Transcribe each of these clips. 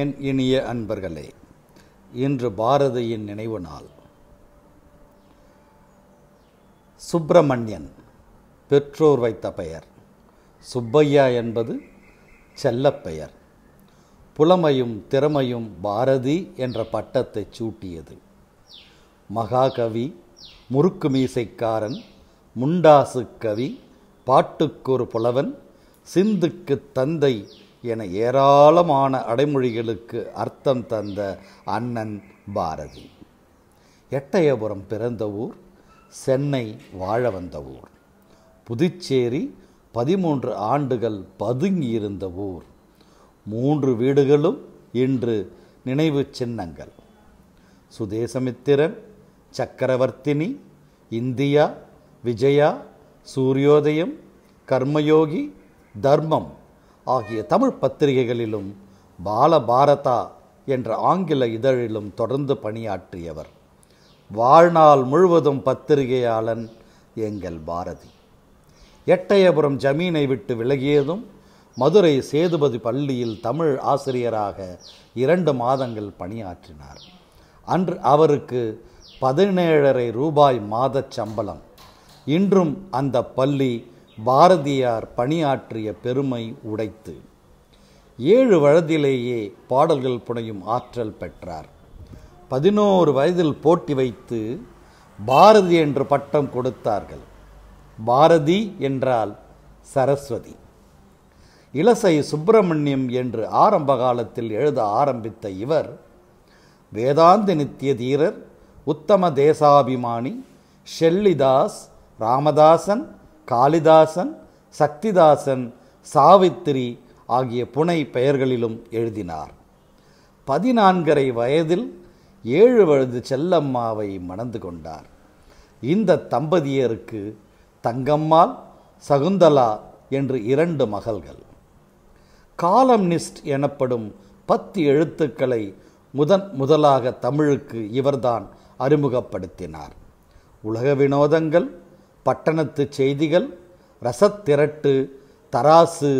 என் இனிய அன்பர்களே இன்று பாரதியின் நினைவு நாள் சுப்பிரமணியன் பெற்றோர் வைத்த பெயர் சுப்பையா என்பது செல்லப்பெயர் புலமையும் திறமையும் பாரதி என்ற பட்டத்தை சூட்டியது மகாகவி முறுக்கு மீசைக்காரன் முண்டாசு கவி பாட்டுக்கொரு புலவன் சிந்துக்கு தந்தை என ஏராளமான அடைமொழிகளுக்கு அர்த்தம் தந்த அண்ணன் பாரதி எட்டயபுரம் பிறந்த ஊர் சென்னை வாழ வந்த ஊர் புதுச்சேரி பதிமூன்று ஆண்டுகள் பதுங்கியிருந்த ஊர் மூன்று வீடுகளும் இன்று நினைவு சின்னங்கள் சுதேசமித்திரன் சக்கரவர்த்தினி இந்தியா விஜயா சூரியோதயம் கர்மயோகி தர்மம் ஆகிய தமிழ் பத்திரிகைகளிலும் பாலபாரதா என்ற ஆங்கில இதழிலும் தொடர்ந்து பணியாற்றியவர் வாழ்நாள் முழுவதும் பத்திரிகையாளன் எங்கள் பாரதி எட்டயபுரம் ஜமீனை விட்டு விலகியதும் மதுரை சேதுபதி பள்ளியில் தமிழ் ஆசிரியராக இரண்டு மாதங்கள் பணியாற்றினார் அன்று அவருக்கு பதினேழரை ரூபாய் மாதச் சம்பளம் இன்றும் அந்த பள்ளி பாரதியார் பணியாற்றிய பெருமை உடைத்து ஏழு வயதிலேயே பாடல்கள் புனையும் ஆற்றல் பெற்றார் பதினோரு வயதில் போட்டி வைத்து பாரதி என்று பட்டம் கொடுத்தார்கள் பாரதி என்றால் சரஸ்வதி இலசை சுப்பிரமணியம் என்று ஆரம்ப காலத்தில் எழுத ஆரம்பித்த இவர் வேதாந்த நித்திய தீரர் உத்தம தேசாபிமானி ஷெல்லிதாஸ் ராமதாசன் காளிதாசன் சக்திதாசன் சாவித்திரி ஆகிய புனை பெயர்களிலும் எழுதினார் பதினான்கரை வயதில் ஏழு வயது செல்லம்மாவை மணந்து கொண்டார் இந்த தம்பதியருக்கு தங்கம்மாள் சகுந்தலா என்று இரண்டு மகள்கள் காலம்னிஸ்ட் எனப்படும் பத்து எழுத்துக்களை முதன் முதலாக தமிழுக்கு இவர்தான் அறிமுகப்படுத்தினார் உலக வினோதங்கள் பட்டணத்து செய்திகள் ரசத்திரட்டு தராசு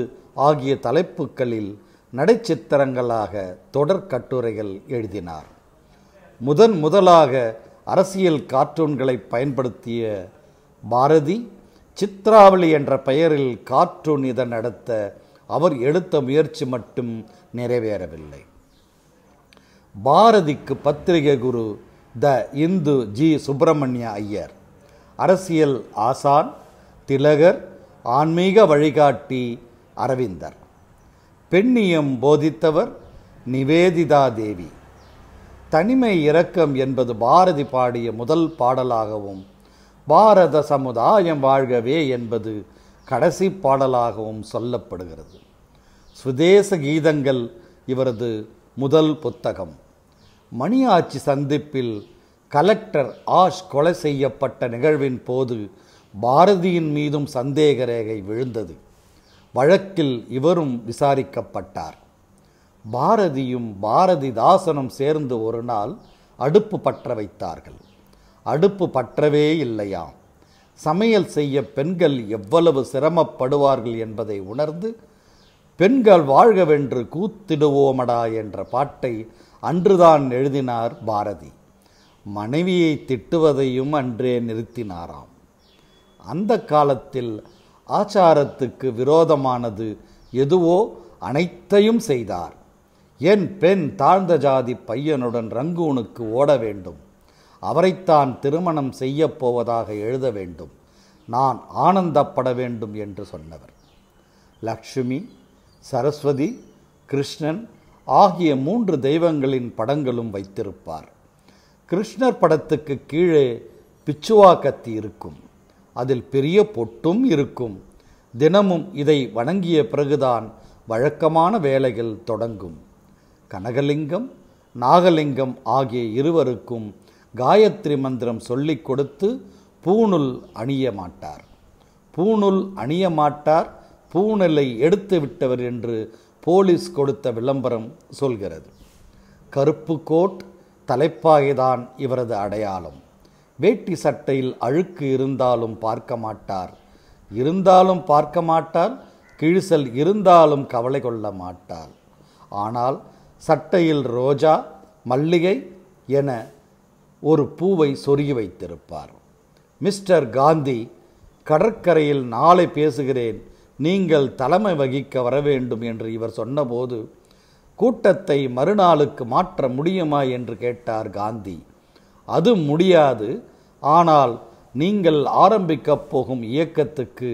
ஆகிய தலைப்புகளில் நடைச்சித்திரங்களாக தொடர் கட்டுரைகள் எழுதினார் முதன் முதலாக அரசியல் கார்ட்டூன்களை பயன்படுத்திய பாரதி சித்ராவளி என்ற பெயரில் கார்ட்டூன் இதன் நடத்த அவர் எடுத்த முயற்சி மட்டும் நிறைவேறவில்லை பாரதிக்கு பத்திரிகை குரு த இந்து ஜி சுப்பிரமணிய ஐயர் அரசியல் ஆசான் திலகர் ஆன்மீக வழிகாட்டி அரவிந்தர் பெண்ணியம் போதித்தவர் நிவேதிதா தேவி தனிமை இரக்கம் என்பது பாரதி பாடிய முதல் பாடலாகவும் பாரத சமுதாயம் வாழ்கவே என்பது கடைசி பாடலாகவும் சொல்லப்படுகிறது சுதேச கீதங்கள் இவரது முதல் புத்தகம் மணியாச்சி சந்திப்பில் கலெக்டர் ஆஷ் கொலை செய்யப்பட்ட நிகழ்வின் போது பாரதியின் மீதும் சந்தேக ரேகை விழுந்தது வழக்கில் இவரும் விசாரிக்கப்பட்டார் பாரதியும் பாரதிதாசனும் சேர்ந்து ஒரு நாள் அடுப்பு பற்ற வைத்தார்கள் அடுப்பு பற்றவே இல்லையாம் சமையல் செய்ய பெண்கள் எவ்வளவு சிரமப்படுவார்கள் என்பதை உணர்ந்து பெண்கள் வாழ்கவென்று கூத்திடுவோமடா என்ற பாட்டை அன்றுதான் எழுதினார் பாரதி மனைவியை திட்டுவதையும் அன்றே நிறுத்தினாராம் அந்த காலத்தில் ஆச்சாரத்துக்கு விரோதமானது எதுவோ அனைத்தையும் செய்தார் என் பெண் தாழ்ந்த ஜாதி பையனுடன் ரங்கூனுக்கு ஓட வேண்டும் அவரைத்தான் திருமணம் செய்யப் போவதாக எழுத வேண்டும் நான் ஆனந்தப்பட வேண்டும் என்று சொன்னவர் லக்ஷ்மி சரஸ்வதி கிருஷ்ணன் ஆகிய மூன்று தெய்வங்களின் படங்களும் வைத்திருப்பார் கிருஷ்ணர் படத்துக்கு கீழே பிச்சுவா கத்தி இருக்கும் அதில் பெரிய பொட்டும் இருக்கும் தினமும் இதை வணங்கிய பிறகுதான் வழக்கமான வேலைகள் தொடங்கும் கனகலிங்கம் நாகலிங்கம் ஆகிய இருவருக்கும் காயத்ரி மந்திரம் சொல்லிக் கொடுத்து பூணுல் அணிய மாட்டார் பூணுல் அணிய மாட்டார் பூணலை எடுத்து விட்டவர் என்று போலீஸ் கொடுத்த விளம்பரம் சொல்கிறது கருப்பு கோட் தலைப்பாகைதான் இவரது அடையாளம் வேட்டி சட்டையில் அழுக்கு இருந்தாலும் பார்க்க மாட்டார் இருந்தாலும் பார்க்க மாட்டார் கிழிசல் இருந்தாலும் கவலை கொள்ள மாட்டார் ஆனால் சட்டையில் ரோஜா மல்லிகை என ஒரு பூவை சொருகி வைத்திருப்பார் மிஸ்டர் காந்தி கடற்கரையில் நாளை பேசுகிறேன் நீங்கள் தலைமை வகிக்க வர வேண்டும் என்று இவர் சொன்னபோது கூட்டத்தை மறுநாளுக்கு மாற்ற முடியுமா என்று கேட்டார் காந்தி அது முடியாது ஆனால் நீங்கள் ஆரம்பிக்கப் போகும் இயக்கத்துக்கு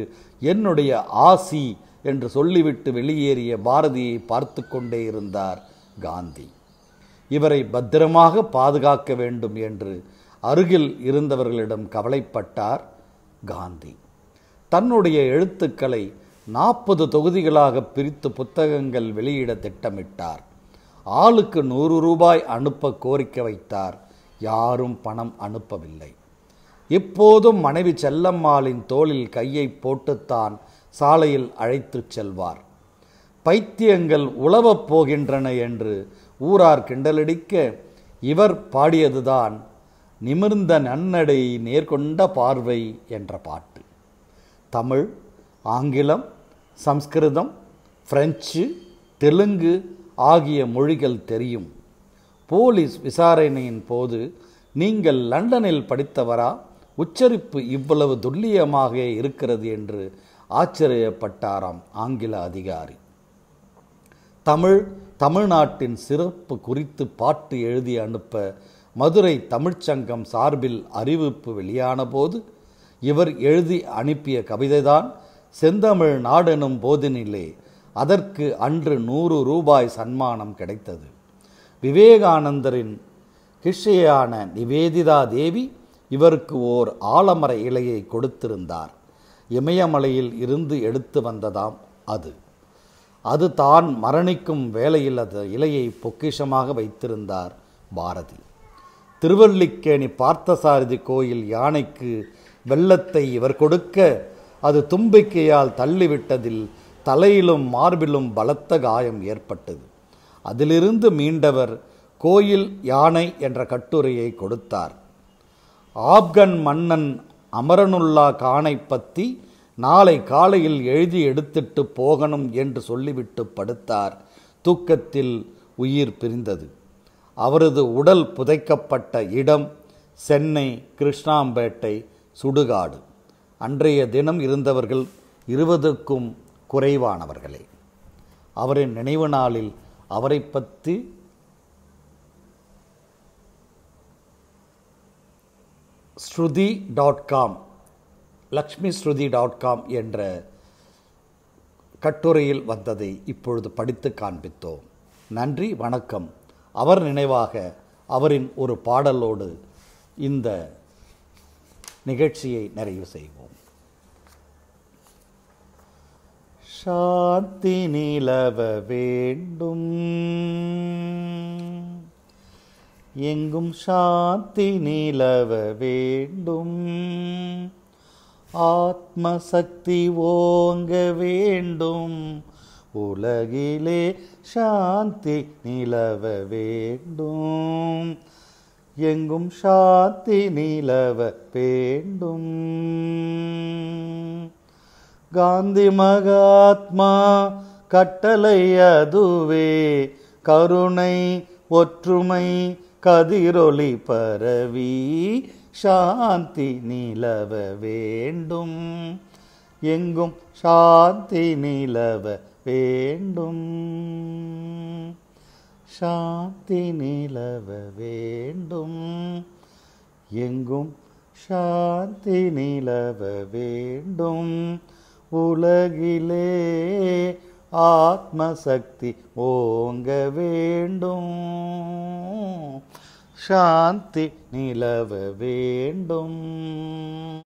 என்னுடைய ஆசி என்று சொல்லிவிட்டு வெளியேறிய பாரதியை பார்த்து கொண்டே இருந்தார் காந்தி இவரை பத்திரமாக பாதுகாக்க வேண்டும் என்று அருகில் இருந்தவர்களிடம் கவலைப்பட்டார் காந்தி தன்னுடைய எழுத்துக்களை நாற்பது தொகுதிகளாக பிரித்து புத்தகங்கள் வெளியிட திட்டமிட்டார் ஆளுக்கு நூறு ரூபாய் அனுப்ப கோரிக்கை வைத்தார் யாரும் பணம் அனுப்பவில்லை இப்போதும் மனைவி செல்லம்மாளின் தோளில் கையை போட்டுத்தான் சாலையில் அழைத்துச் செல்வார் பைத்தியங்கள் உழவப் போகின்றன என்று ஊரார் கிண்டலடிக்க இவர் பாடியதுதான் நிமிர்ந்த நன்னடை நேர்கொண்ட பார்வை என்ற பாட்டு தமிழ் ஆங்கிலம் சம்ஸ்கிருதம் பிரெஞ்சு தெலுங்கு ஆகிய மொழிகள் தெரியும் போலீஸ் விசாரணையின் போது நீங்கள் லண்டனில் படித்தவரா உச்சரிப்பு இவ்வளவு துல்லியமாக இருக்கிறது என்று ஆச்சரியப்பட்டாராம் ஆங்கில அதிகாரி தமிழ் தமிழ்நாட்டின் சிறப்பு குறித்து பாட்டு எழுதி அனுப்ப மதுரை தமிழ்ச்சங்கம் சார்பில் அறிவிப்பு வெளியான போது இவர் எழுதி அனுப்பிய கவிதைதான் செந்தமிழ் நாடெனும் போதினிலே அதற்கு அன்று நூறு ரூபாய் சன்மானம் கிடைத்தது விவேகானந்தரின் கிஷையான நிவேதிதா தேவி இவருக்கு ஓர் ஆலமர இலையை கொடுத்திருந்தார் இமயமலையில் இருந்து எடுத்து வந்ததாம் அது அது தான் மரணிக்கும் வேலையில் அந்த இலையை பொக்கிஷமாக வைத்திருந்தார் பாரதி திருவல்லிக்கேணி பார்த்தசாரதி கோயில் யானைக்கு வெள்ளத்தை இவர் கொடுக்க அது தும்பிக்கையால் தள்ளிவிட்டதில் தலையிலும் மார்பிலும் பலத்த காயம் ஏற்பட்டது அதிலிருந்து மீண்டவர் கோயில் யானை என்ற கட்டுரையை கொடுத்தார் ஆப்கன் மன்னன் அமரனுல்லா கானை பற்றி நாளை காலையில் எழுதி எடுத்துட்டு போகணும் என்று சொல்லிவிட்டு படுத்தார் தூக்கத்தில் உயிர் பிரிந்தது அவரது உடல் புதைக்கப்பட்ட இடம் சென்னை கிருஷ்ணாம்பேட்டை சுடுகாடு அன்றைய தினம் இருந்தவர்கள் இருபதுக்கும் குறைவானவர்களே அவரின் நினைவு நாளில் அவரை பற்றி Shruti dot com Lakshmi Shruti dot com என்ற கட்டுரையில் வந்ததை இப்பொழுது படித்து காண்பித்தோம் நன்றி வணக்கம் அவர் நினைவாக அவரின் ஒரு பாடலோடு இந்த நிகழ்ச்சியை நிறைவு செய்வோம் சாந்தி நிலவ வேண்டும் எங்கும் சாந்தி நிலவ வேண்டும் ஆத்ம சக்தி ஓங்க வேண்டும் உலகிலே சாந்தி நிலவ வேண்டும் எங்கும் சாத்தி நிலவ வேண்டும் காந்தி மகாத்மா கட்டளை அதுவே கருணை ஒற்றுமை கதிரொளி பரவி சாந்தி நிலவ வேண்டும் எங்கும் சாந்தி நிலவ வேண்டும் சாந்தி நிலவ வேண்டும் எங்கும் சாந்தி நிலவ வேண்டும் உலகிலே ஆத்மசக்தி ஓங்க வேண்டும் சாந்தி நிலவ வேண்டும்